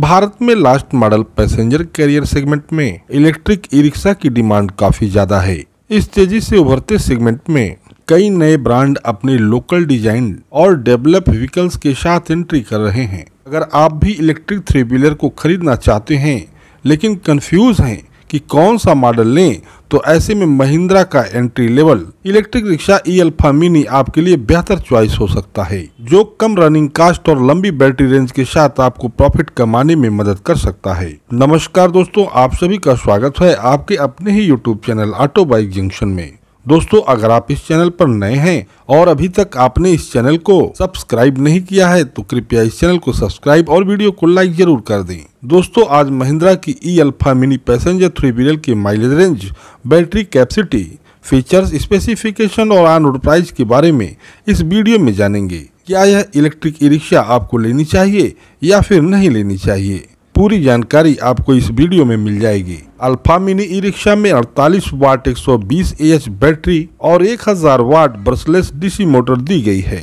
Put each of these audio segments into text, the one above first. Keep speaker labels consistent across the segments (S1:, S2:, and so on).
S1: भारत में last model passenger carrier segment में electric E rickshaw की डिमांड काफी ज्यादा है इस तेजी से उभरते सेगमेंट में कई नए ब्रांड अपने लोकल डिजाइन और डेवलप व्हीकल्स के साथ एंट्री कर रहे हैं अगर आप भी इलेक्ट्रिक थ्री व्हीलर को खरीदना चाहते हैं लेकिन कंफ्यूज हैं कि कौन सा मॉडल लें तो ऐसे में महिंद्रा का entry level electric rickshaw E alpha Mini आपके लिए बेहतर चॉइस हो सकता है जो कम रनिंग कास्ट और लंबी बैटरी रेंज के साथ आपको प्रॉफिट कमाने में मदद कर सकता है नमस्कार दोस्तों आप सभी का स्वागत है आपके अपने ही YouTube channel auto bike junction में दोस्तों अगर आप इस चैनल पर नए हैं और अभी तक आपने इस चैनल को सब्सक्राइब नहीं किया है तो कृपया इस चैनल को सब्सक्राइब और वीडियो को लाइक जरूर कर दें दोस्तों आज महिंद्रा की E alpha Mini passenger three wheeler की mileage range battery capacity features specification और आन रोड प्राइस के बारे में इस वीडियो में जानेंगे क्या यह इलेक्ट्रिक ई रिक्शा आपको लेनी चाहिए या फिर नहीं लेनी चाहिए पूरी जानकारी आपको इस वीडियो में मिल जाएगी अल्फा मिनी ई रिक्शा में 48 वाट 120 सौ बैटरी और 1000 वाट ब्रशलेस डीसी मोटर दी गई है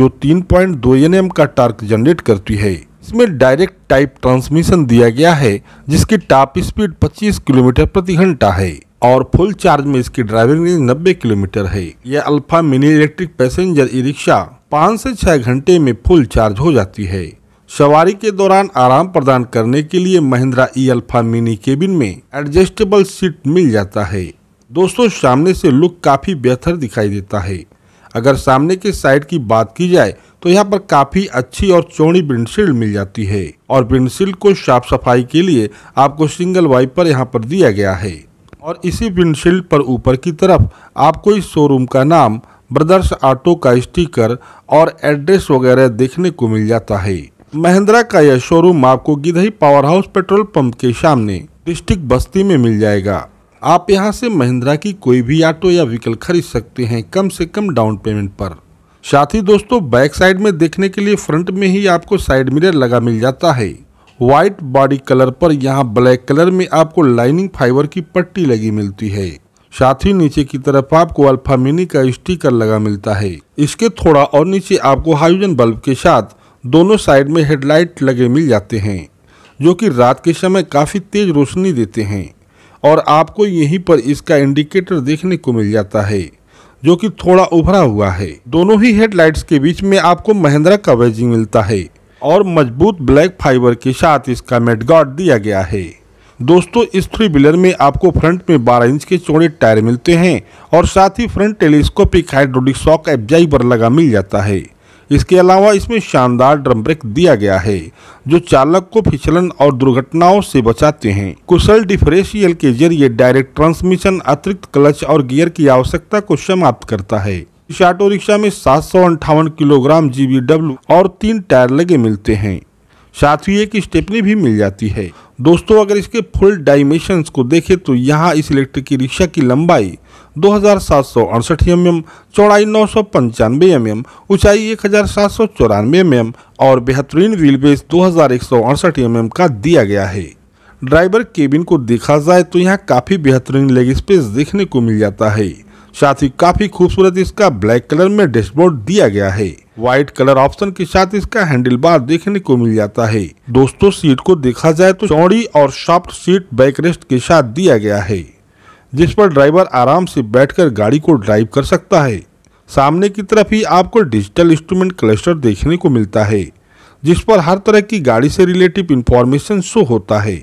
S1: जो 3.2 पॉइंट का टार्क जनरेट करती है इसमें डायरेक्ट टाइप ट्रांसमिशन दिया गया है जिसकी टॉप स्पीड 25 किलोमीटर प्रति घंटा है और फुल चार्ज में इसकी ड्राइविंग रेंज नब्बे किलोमीटर है यह alpha mini electric passenger e rickshaw पाँच ऐसी छह घंटे में फुल चार्ज हो जाती है सवारी के दौरान आराम प्रदान करने के लिए Mahindra e alpha mini cabin में एडजस्टेबल सीट मिल जाता है दोस्तों सामने से लुक काफ़ी बेहतर दिखाई देता है अगर सामने के साइड की बात की जाए तो यहाँ पर काफ़ी अच्छी और चौड़ी विंडशील्ड मिल जाती है और विंडशील्ड को साफ सफाई के लिए आपको सिंगल वाइपर यहाँ पर दिया गया है और इसी विंडशील्ड पर ऊपर की तरफ आपको इस शोरूम का नाम ब्रदर्स ऑटो का स्टिकर और एड्रेस वगैरह देखने को मिल जाता है महिंद्रा का यह शोरूम आपको गिदही पावर हाउस पेट्रोल पंप के सामने डिस्ट्रिक्ट बस्ती में मिल जाएगा आप यहां से महिंद्रा की कोई भी ऑटो या व्हीकल खरीद सकते हैं कम से कम डाउन पेमेंट पर साथ ही दोस्तों बैक साइड में देखने के लिए फ्रंट में ही आपको साइड मिरर लगा मिल जाता है व्हाइट बॉडी कलर पर यहाँ ब्लैक कलर में आपको लाइनिंग फाइबर की पट्टी लगी मिलती है साथ ही नीचे की तरफ आपको अल्फा मिनी का स्टिकर लगा मिलता है इसके थोड़ा और नीचे आपको हाइड्रोजन बल्ब के साथ दोनों साइड में हेडलाइट लगे मिल जाते हैं जो कि रात के समय काफ़ी तेज़ रोशनी देते हैं और आपको यहीं पर इसका इंडिकेटर देखने को मिल जाता है जो कि थोड़ा उभरा हुआ है दोनों ही हेडलाइट्स के बीच में आपको महिंद्रा का वेजिंग मिलता है और मजबूत ब्लैक फाइबर के साथ इसका मेटगार्ड दिया गया है दोस्तों इस थ्री व्हीलर में आपको फ्रंट में 12 इंच के चौड़े टायर मिलते हैं और साथ ही front telescopic hydraulic shock absorber लगा मिल जाता है इसके अलावा इसमें शानदार ड्रम ब्रेक दिया गया है जो चालक को फिचलन और दुर्घटनाओं से बचाते हैं कुशल डिफरेंशियल के जरिए डायरेक्ट ट्रांसमिशन अतिरिक्त क्लच और गियर की आवश्यकता को समाप्त करता है इस ऑटो रिक्शा में सात किलोग्राम जी और तीन टायर लगे मिलते हैं साथ ही एक स्टेपनी भी मिल जाती है दोस्तों अगर इसके फुल डायमेंशन को देखें तो यहाँ इस इलेक्ट्रिक की रिक्शा की लंबाई दो हज़ार सात सौ अड़सठ एम एम चौड़ाई नौ सौ पंचानवे एम एम ऊँचाई एक हज़ार सात सौ चौरानवे एम एम और बेहतरीन बेस दो हज़ार एक सौ अड़सठ एम एम का दिया गया है ड्राइवर केबिन को देखा जाए तो यहाँ काफ़ी बेहतरीन लेग स्पेस देखने को मिल जाता है साथ ही काफ़ी खूबसूरत इसका ब्लैक कलर में डैशबोर्ड दिया गया है व्हाइट कलर ऑप्शन के साथ इसका हैंडल बार देखने को मिल जाता है दोस्तों सीट को देखा जाए तो चौड़ी और सॉफ्ट सीट बैकरेस्ट के साथ दिया गया है जिस पर ड्राइवर आराम से बैठकर गाड़ी को ड्राइव कर सकता है सामने की तरफ ही आपको डिजिटल इंस्ट्रूमेंट क्लस्टर देखने को मिलता है जिस पर हर तरह की गाड़ी से रिलेटिव इंफॉर्मेशन शो होता है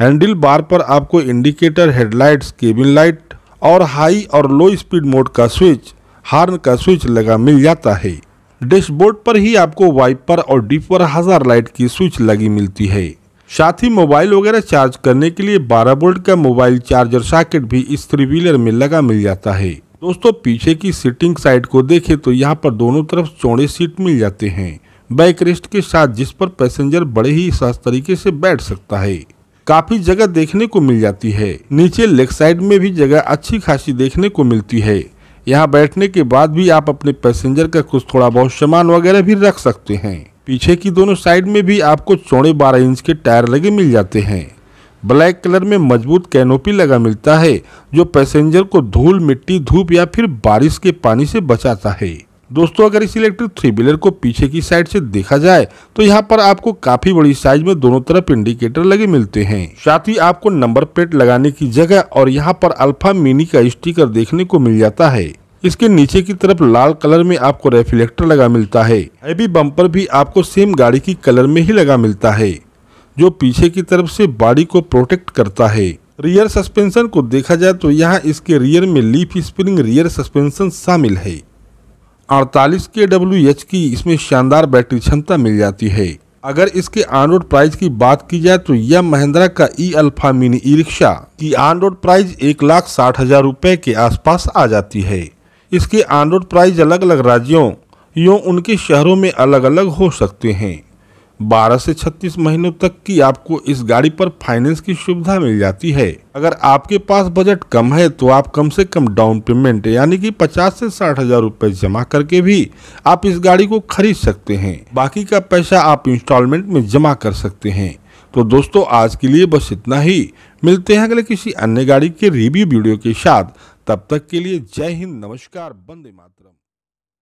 S1: हैंडल बार पर आपको इंडिकेटर हेडलाइट्स केबिन लाइट और हाई और लो स्पीड मोड का स्विच हार्न का स्विच लगा मिल जाता है डैशबोर्ड पर ही आपको वाइपर और डिपर हजार लाइट की स्विच लगी मिलती है साथ ही मोबाइल वगैरह चार्ज करने के लिए 12 वोल्ट का मोबाइल चार्जर सॉकेट भी इस थ्री व्हीलर में लगा मिल जाता है दोस्तों पीछे की सीटिंग साइड को देखें तो यहाँ पर दोनों तरफ चौड़े सीट मिल जाते हैं बैक रेस्ट के साथ जिस पर पैसेंजर बड़े ही सहज तरीके से बैठ सकता है काफी जगह देखने को मिल जाती है नीचे लेग साइड में भी जगह अच्छी खासी देखने को मिलती है यहाँ बैठने के बाद भी आप अपने पैसेंजर का कुछ थोड़ा बहुत सामान वगैरह भी रख सकते हैं पीछे की दोनों साइड में भी आपको चौड़े बारह इंच के टायर लगे मिल जाते हैं ब्लैक कलर में मजबूत कैनोपी लगा मिलता है जो पैसेंजर को धूल मिट्टी धूप या फिर बारिश के पानी से बचाता है दोस्तों अगर इस इलेक्ट्रिक थ्री व्हीलर को पीछे की साइड से देखा जाए तो यहाँ पर आपको काफी बड़ी साइज में दोनों तरफ इंडिकेटर लगे मिलते हैं साथ ही आपको नंबर प्लेट लगाने की जगह और यहाँ पर अल्फा मिनी का स्टिकर देखने को मिल जाता है इसके नीचे की तरफ लाल कलर में आपको रेफ्लेक्टर लगा मिलता है हैवी बम्पर भी आपको सेम गाड़ी की कलर में ही लगा मिलता है जो पीछे की तरफ से बाड़ी को प्रोटेक्ट करता है रियर सस्पेंशन को देखा जाए तो यहाँ इसके रियर में लीफ स्प्रिंग रियर सस्पेंशन शामिल है अड़तालीस के डब्ल्यू एच की इसमें शानदार बैटरी क्षमता मिल जाती है अगर इसके ऑन रोड प्राइस की बात की जाए तो यह महिंद्रा का e alpha mini e rickshaw की ऑन रोड प्राइस एक लाख साठ हजार रुपये के आसपास आ जाती है इसके ऑन रोड प्राइस अलग अलग राज्यों यो उनके शहरों में अलग अलग हो सकते हैं 12 से 36 महीनों तक की आपको इस गाड़ी पर फाइनेंस की सुविधा मिल जाती है अगर आपके पास बजट कम है तो आप कम से कम डाउन पेमेंट यानी कि 50 से साठ हजार रूपए जमा करके भी आप इस गाड़ी को खरीद सकते हैं बाकी का पैसा आप इंस्टॉलमेंट में जमा कर सकते हैं तो दोस्तों आज के लिए बस इतना ही मिलते हैं अगले किसी अन्य गाड़ी के रिव्यू वीडियो के साथ तब तक के लिए जय हिंद नमस्कार बंदे मातरम